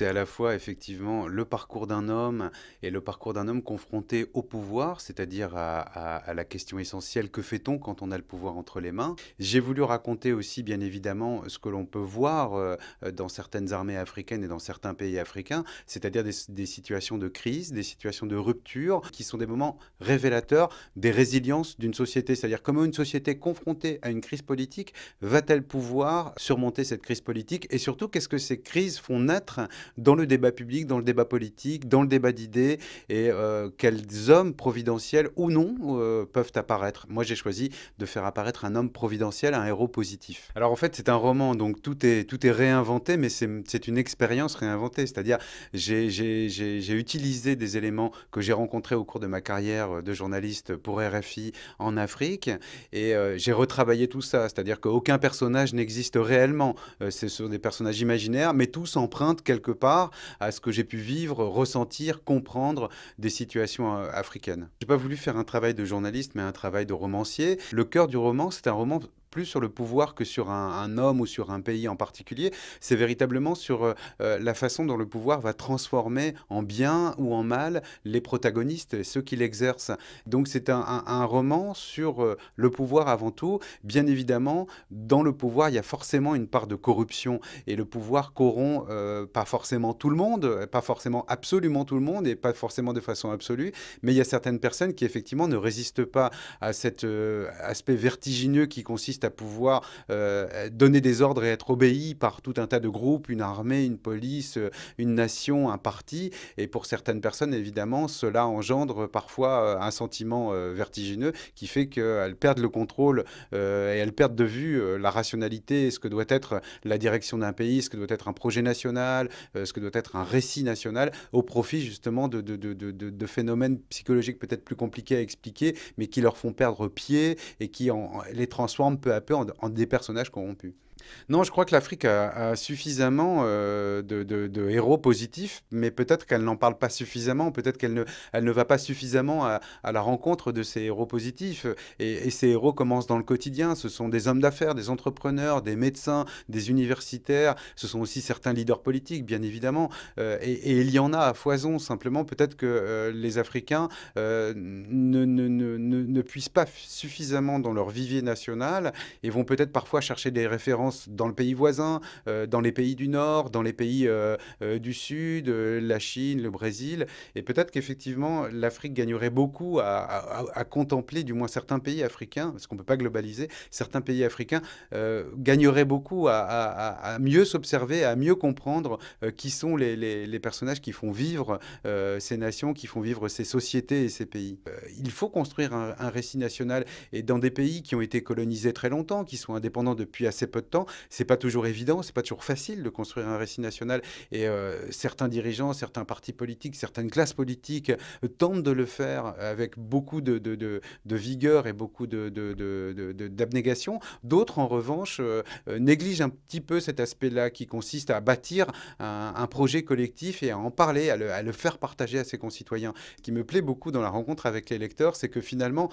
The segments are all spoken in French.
c'est à la fois effectivement le parcours d'un homme et le parcours d'un homme confronté au pouvoir, c'est-à-dire à, la question essentielle que fait-on quand on a le pouvoir entre les mains. J'ai voulu raconter aussi bien évidemment ce que l'on peut voir euh, euh, dans certaines armées africaines et dans certains pays africains, c'est-à-dire des, des situations de crise, des situations de rupture, qui sont des moments révélateurs des résiliences d'une société, c'est-à-dire comment une société confrontée à une crise politique va-t-elle pouvoir surmonter cette crise politique et surtout qu'est-ce que ces crises font naître dans le débat public, dans le débat politique, dans le débat d'idées, et euh, quels hommes providentiels ou non euh, peuvent apparaître. Moi, j'ai choisi de faire apparaître un homme providentiel, un héros positif. Alors en fait, c'est un roman, donc tout est, tout est réinventé, mais c'est une expérience réinventée, c'est-à-dire j'ai utilisé des éléments que j'ai rencontrés au cours de ma carrière de journaliste pour RFI en Afrique, et euh, j'ai retravaillé tout ça, c'est-à-dire qu'aucun personnage n'existe réellement, ce sont des personnages imaginaires, mais tous empruntent quelque à ce que j'ai pu vivre, ressentir, comprendre des situations euh, africaines. J'ai pas voulu faire un travail de journaliste, mais un travail de romancier. Le cœur du roman, c'est un roman plus sur le pouvoir que sur un, homme ou sur un pays en particulier, c'est véritablement sur euh, euh, la façon dont le pouvoir va transformer en bien ou en mal les protagonistes, ceux qui l'exercent. Donc c'est un, roman sur euh, le pouvoir avant tout. Bien évidemment, dans le pouvoir, il y a forcément une part de corruption et le pouvoir corrompt pas forcément tout le monde, pas forcément absolument tout le monde et pas forcément de façon absolue, mais il y a certaines personnes qui effectivement ne résistent pas à cet aspect vertigineux qui consiste à pouvoir euh, donner des ordres et être obéi par tout un tas de groupes, une armée, une police, euh, une nation, un parti. Et pour certaines personnes, évidemment, cela engendre parfois euh, un sentiment vertigineux qui fait qu'elles perdent le contrôle et elles perdent de vue la rationalité, ce que doit être la direction d'un pays, ce que doit être un projet national, ce que doit être un récit national, au profit justement de, de, phénomènes psychologiques peut-être plus compliqués à expliquer, mais qui leur font perdre pied et qui en, les transforment peu peu en, des personnages corrompus. Non, je crois que l'Afrique a, suffisamment euh, de, héros positifs, mais peut-être qu'elle n'en parle pas suffisamment, peut-être qu'elle ne, elle ne va pas suffisamment à, la rencontre de ces héros positifs. Et, et, ces héros commencent dans le quotidien, ce sont des hommes d'affaires, des entrepreneurs, des médecins, des universitaires, ce sont aussi certains leaders politiques, bien évidemment. Euh, et, il y en a à foison, simplement peut-être que euh, les Africains ne, ne pas suffisamment dans leur vivier national et vont peut-être parfois chercher des références dans le pays voisin, euh, dans les pays du Nord, dans les pays euh, euh, du Sud, la Chine, le Brésil. Et peut-être qu'effectivement, l'Afrique gagnerait beaucoup à, à, contempler, du moins certains pays africains, parce qu'on ne peut pas globaliser, certains pays africains gagneraient beaucoup à, à mieux s'observer, à mieux comprendre qui sont les, les, personnages qui font vivre ces nations, qui font vivre ces sociétés et ces pays. il faut construire un récit national et dans des pays qui ont été colonisés très longtemps, qui sont indépendants depuis assez peu de temps, c'est pas toujours évident, c'est pas toujours facile de construire un récit national. Et euh, certains dirigeants, certains partis politiques, certaines classes politiques euh, tentent de le faire avec beaucoup de, de, de, de vigueur et beaucoup d'abnégation. D'autres, en revanche, euh, négligent un petit peu cet aspect-là qui consiste à bâtir un, projet collectif et à en parler, à le, à le faire partager à ses concitoyens. Ce qui me plaît beaucoup dans la rencontre avec les lecteurs, c'est que finalement,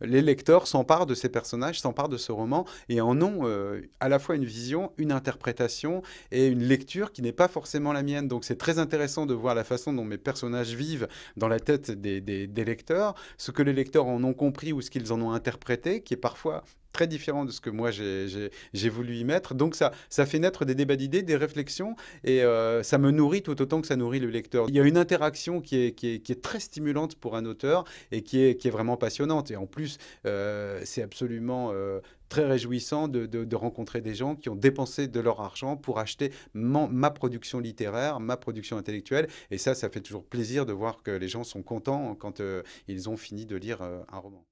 les lecteurs s'emparent de ces personnages, s'emparent de ce roman et en ont euh, à la fois une vision, une interprétation et une lecture qui n'est pas forcément la mienne. Donc c'est très intéressant de voir la façon dont mes personnages vivent dans la tête des lecteurs, ce que les lecteurs en ont compris ou ce qu'ils en ont interprété, qui est parfois très différent de ce que moi j'ai voulu y mettre. Donc ça, ça fait naître des débats d'idées, des réflexions, et euh, ça me nourrit tout autant que ça nourrit le lecteur. Il y a une interaction qui est, qui est, très stimulante pour un auteur et qui est, qui est vraiment passionnante. Et en plus, euh, c'est absolument... Euh, très réjouissant de, rencontrer des gens qui ont dépensé de leur argent pour acheter ma production littéraire, ma production intellectuelle. Et ça, ça fait toujours plaisir de voir que les gens sont contents quand ils ont fini de lire un roman.